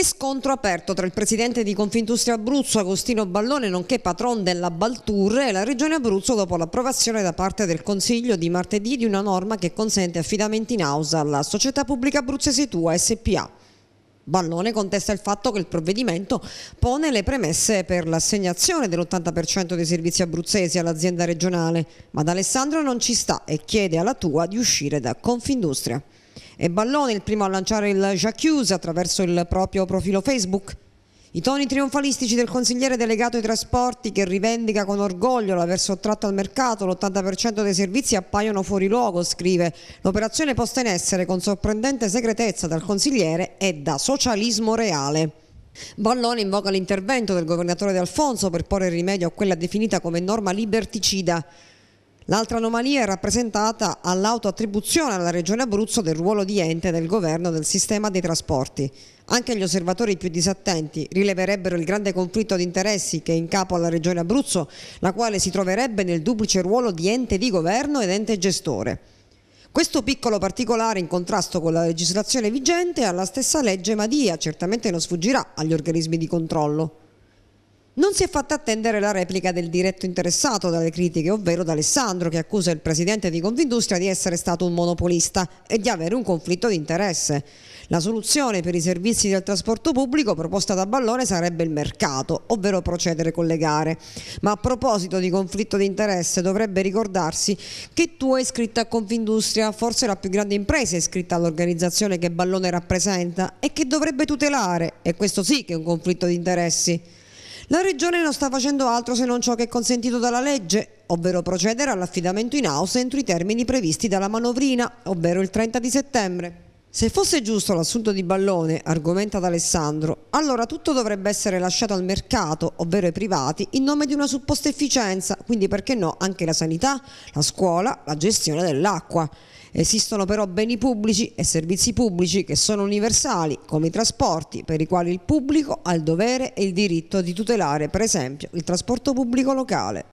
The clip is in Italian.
e scontro aperto tra il presidente di Confindustria Abruzzo Agostino Ballone nonché patron della Baltur e la Regione Abruzzo dopo l'approvazione da parte del Consiglio di martedì di una norma che consente affidamenti in house alla società pubblica abruzzese Tua SPA. Ballone contesta il fatto che il provvedimento pone le premesse per l'assegnazione dell'80% dei servizi abruzzesi all'azienda regionale, ma D'Alessandro non ci sta e chiede alla Tua di uscire da Confindustria e Ballone il primo a lanciare il Jacques attraverso il proprio profilo Facebook. I toni trionfalistici del consigliere delegato ai trasporti che rivendica con orgoglio l'aver sottratto al mercato l'80% dei servizi appaiono fuori luogo, scrive. L'operazione posta in essere con sorprendente segretezza dal consigliere è da socialismo reale. Ballone invoca l'intervento del governatore D'Alfonso per porre rimedio a quella definita come norma liberticida. L'altra anomalia è rappresentata all'autoattribuzione alla Regione Abruzzo del ruolo di ente del governo del sistema dei trasporti. Anche gli osservatori più disattenti rileverebbero il grande conflitto di interessi che è in capo alla Regione Abruzzo, la quale si troverebbe nel duplice ruolo di ente di governo ed ente gestore. Questo piccolo particolare in contrasto con la legislazione vigente alla stessa legge Madia certamente non sfuggirà agli organismi di controllo. Non si è fatta attendere la replica del diretto interessato dalle critiche, ovvero d'Alessandro, che accusa il presidente di Confindustria di essere stato un monopolista e di avere un conflitto di interesse. La soluzione per i servizi del trasporto pubblico proposta da Ballone sarebbe il mercato, ovvero procedere con le gare. Ma a proposito di conflitto di interesse, dovrebbe ricordarsi che tu hai iscritta a Confindustria, forse la più grande impresa iscritta all'organizzazione che Ballone rappresenta e che dovrebbe tutelare, e questo sì che è un conflitto di interessi. La Regione non sta facendo altro se non ciò che è consentito dalla legge, ovvero procedere all'affidamento in house entro i termini previsti dalla manovrina, ovvero il 30 di settembre. Se fosse giusto l'assunto di Ballone, argomenta ad Alessandro, allora tutto dovrebbe essere lasciato al mercato, ovvero ai privati, in nome di una supposta efficienza, quindi perché no anche la sanità, la scuola, la gestione dell'acqua. Esistono però beni pubblici e servizi pubblici che sono universali, come i trasporti, per i quali il pubblico ha il dovere e il diritto di tutelare, per esempio, il trasporto pubblico locale.